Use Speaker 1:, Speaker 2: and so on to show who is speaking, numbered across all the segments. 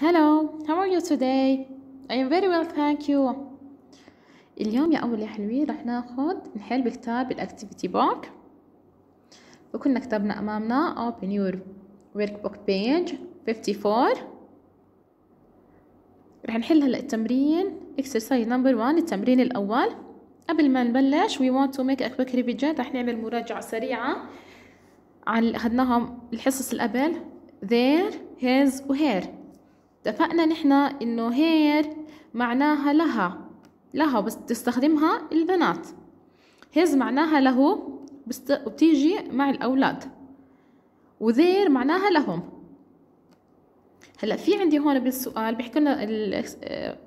Speaker 1: Hello, how are you today? I am very well, thank you. اليوم يا أول يا حلوين رح ناخد نحل بكتاب الأكتيفيتي بوك وكنا كتبنا أمامنا open your workbook page 54 رح نحل هلأ التمرين exercise number one التمرين الأول قبل ما نبلش we want to make a quick revision رح نعمل مراجعة سريعة عن اللي أخذناهم الحصص اللي قبل there his وهير اتفقنا نحن انه هير معناها لها لها بس تستخدمها البنات هيز معناها له بتيجي مع الأولاد وذير معناها لهم هلا في عندي هون بالسؤال بيحكي لنا ال...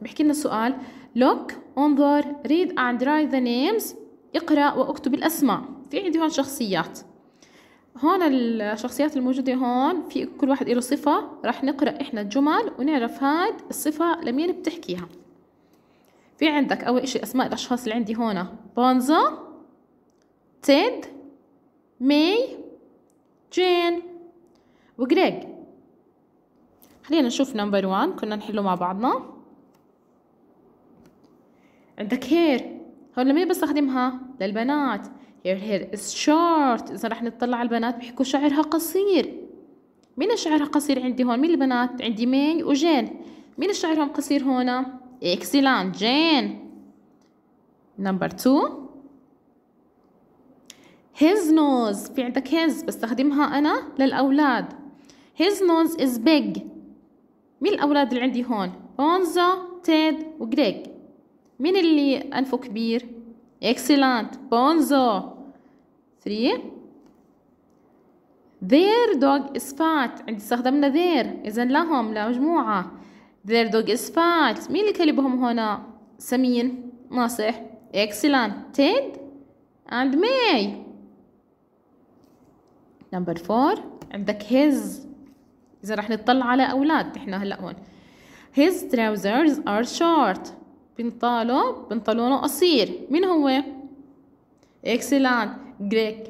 Speaker 1: بيحكي لنا السؤال لوك انظر ريد اند رايت ذا نيمز اقرا واكتب الاسماء في عندي هون شخصيات هون الشخصيات الموجودة هون في كل واحد له صفة راح نقرأ إحنا الجمل ونعرف هاد الصفة لمين بتحكيها في عندك أول إشي أسماء الأشخاص اللي عندي هون بونزا تيد ماي جين وجريج خلينا نشوف نمبر وان كنا نحله مع بعضنا عندك هير هون لمين بستخدمها للبنات Your hair is short إذا رح نطلع على البنات بيحكوا شعرها قصير مين شعرها قصير عندي هون مين البنات عندي مي وجين مين شعرهم قصير هون إكسلان جين نمبر تو his nose في عندك his بستخدمها أنا للأولاد his nose is big مين الأولاد اللي عندي هون؟ بونزا تيد وجريج مين اللي أنفه كبير؟ Excellent. Bonzo. Three. Their dog is fat. عندي استخدمنا their. إذا لهم لمجموعة. Their dog is fat. مين اللي كلبهم هنا؟ سمين. ناصح Excellent. Ted and May. Number four. عندك his. إذا رح نطلع على أولاد. إحنا هلأ هون. His trousers are short. بنطاله بنطلونه قصير مين هو اكسلنت جريك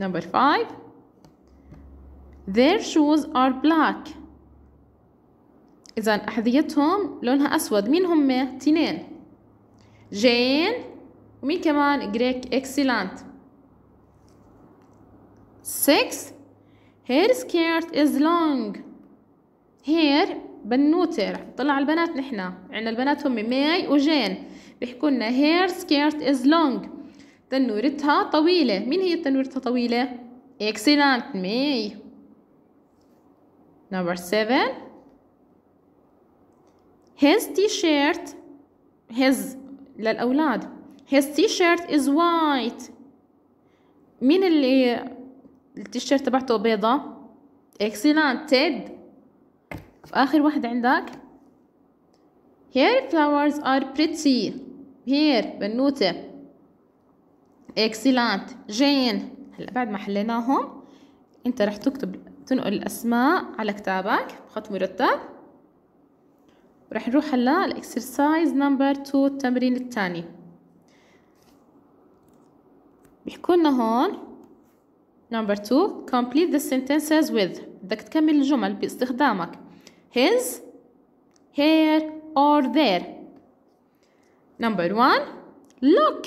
Speaker 1: number 5 their shoes are black اذا احذيتهم لونها اسود مين هم تنين جين ومين كمان جريك اكسلنت 6 Her skirt is long. Hair بنوتة رح نطلع على البنات نحنا عنا البنات هم ماي وجين بيحكوا لنا هير سكيرت از لونج تنورتها طويلة مين هي تنورتها طويلة؟ اكسلنت ماي نمبر 7 هيز تي شيرت هيز للأولاد هيز تي شيرت از وايت مين اللي التيشيرت تبعته بيضة؟ اكسلنت تيد اخر واحد عندك Here flowers are pretty Here بنوتة Excellent Jane هلا بعد ما حليناهم انت رح تكتب تنقل الأسماء على كتابك بخط مرتب ورح نروح هلا الاكسرسايز نمبر 2 التمرين الثاني بيحكوا لنا هون نمبر 2 complete the sentences with بدك تكمل الجمل باستخدامك his, her, or there. Number one, look,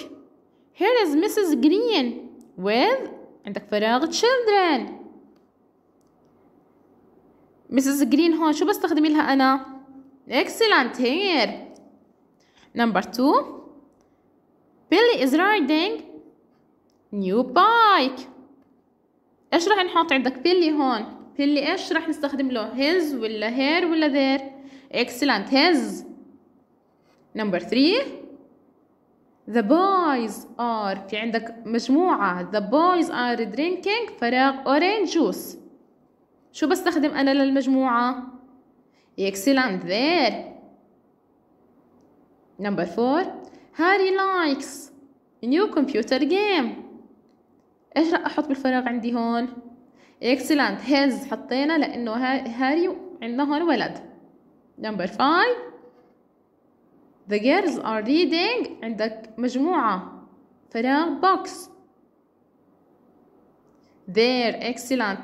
Speaker 1: here is Mrs. Green with عندك فراغ children. Mrs. Green هون شو بستخدم لها أنا؟ Excellent here. Number two, Billy is riding new bike. إيش راح نحط عندك Billy هون؟ في اللي ايش راح نستخدم له his ولا her ولا their excellent his number three the boys are في عندك مجموعة the boys are drinking فراغ orange juice شو بستخدم أنا للمجموعة excellent there number four هاري likes new computer game ايش راح احط بالفراغ عندي هون excellent his حطينا لأنه هاري عندنا هون ولد number five the girls are reading عندك مجموعة فراغ box there excellent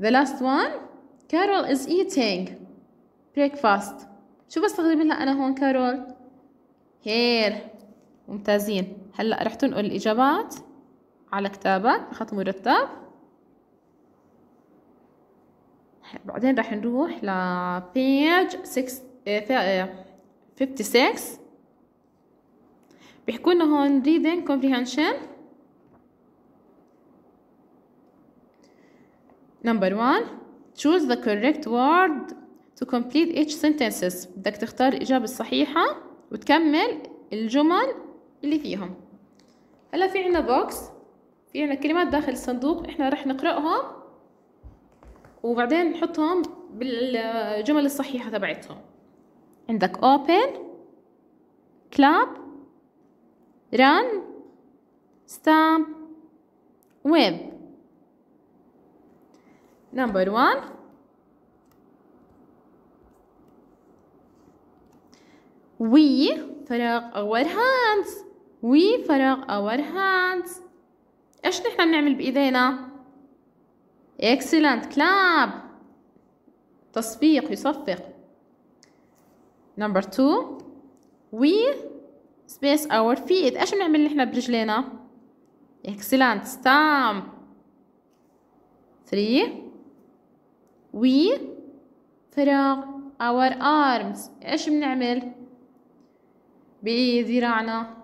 Speaker 1: the last one Carol is eating breakfast شو بستخدم لها أنا هون كارول here ممتازين هلأ رح تنقل الإجابات على كتابك خط مرتب بعدين راح نروح ل page 56 آه، بيحكوا لنا هون reading comprehension number 1 choose the correct word to complete each sentences بدك تختار الإجابة الصحيحة وتكمل الجمل اللي فيهم هلا في عنا بوكس في عنا كلمات داخل الصندوق احنا رح نقرأهم وبعدين نحطهم بالجمل الصحيحة تبعتهم عندك open clap run stamp web number one we فراغ our hands we فراغ our hands ايش نحن بنعمل بايدينا excellent clap تصفيق يصفق number two we space our feet ايش بنعمل نحن برجلينا excellent stamp three we فراغ our arms ايش بنعمل بذراعنا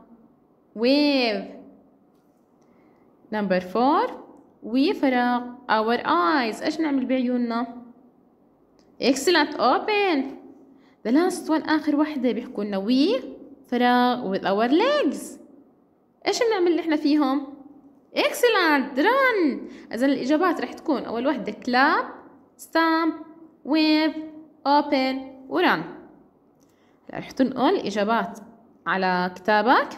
Speaker 1: wave نمبر فور وفراغ our eyes ايش نعمل بعيوننا excellent open the last one اخر وحده بيحكوا لنا وي فراغ with our legs ايش بنعمل احنا فيهم excellent run اذا الاجابات رح تكون اول وحده clap stamp wave open ورن رح تنقل اجابات على كتابك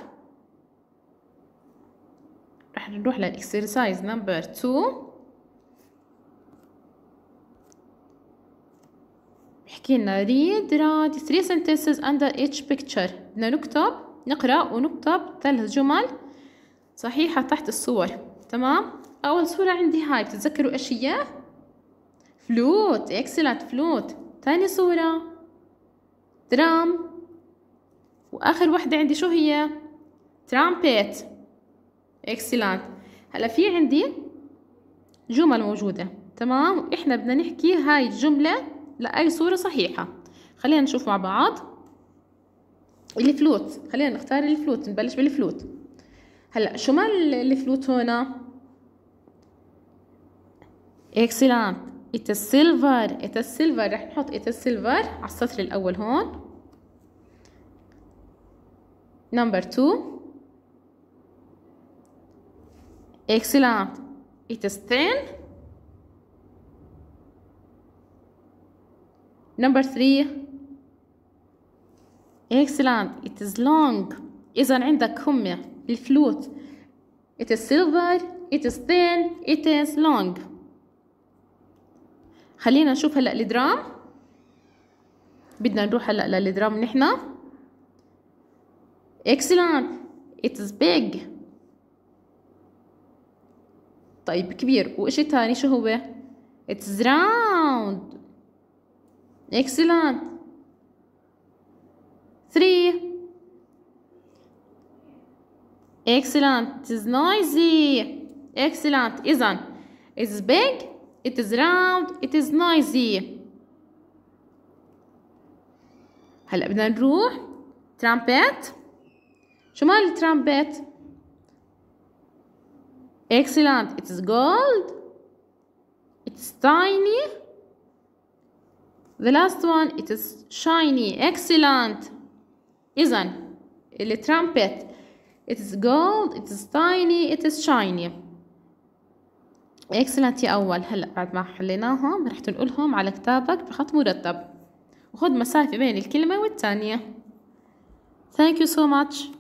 Speaker 1: راح نروح للاكسرسايز نمبر 2 بحكي لنا read write 3 sentences under each picture بدنا نكتب نقرا ونكتب ثلاث جمل صحيحه تحت الصور تمام اول صوره عندي هاي بتتذكروا ايش هي فلوت اكسلنت فلوت ثاني صوره درام واخر وحده عندي شو هي ترامبيت اكسلانت هلا في عندي جمل موجوده تمام احنا بدنا نحكي هاي الجمله لاي صوره صحيحه خلينا نشوف مع بعض الفلوت خلينا نختار الفلوت نبلش بالفلوت هلا شو مال الفلوت هنا اكسلانت ات السيلفر ات السيلفر رح نحط ات السيلفر على السطر الاول هون نمبر 2 Excellent. It is thin. Number three. Excellent. It is long. إذا عندك هم الفلوت. It is silver. It is thin. It is long. خلينا نشوف هلأ الدرام. بدنا نروح هلأ للدرام نحنا. Excellent. It is big. طيب كبير وإشي تاني شو هو it's round excellent three excellent it is noisy excellent إذن it's big it is round it is noisy هلا بدنا نروح trumpet شو مال الترامبيت Excellent. It's gold. It's tiny. The last one it is shiny. Excellent. إذا الترامبت it is gold. It is tiny. It is shiny. Excellent يا أول هلا بعد ما حليناهم رح تنقلهم على كتابك بخط مرتب وخذ مسافة بين الكلمة والتانية. Thank you so much.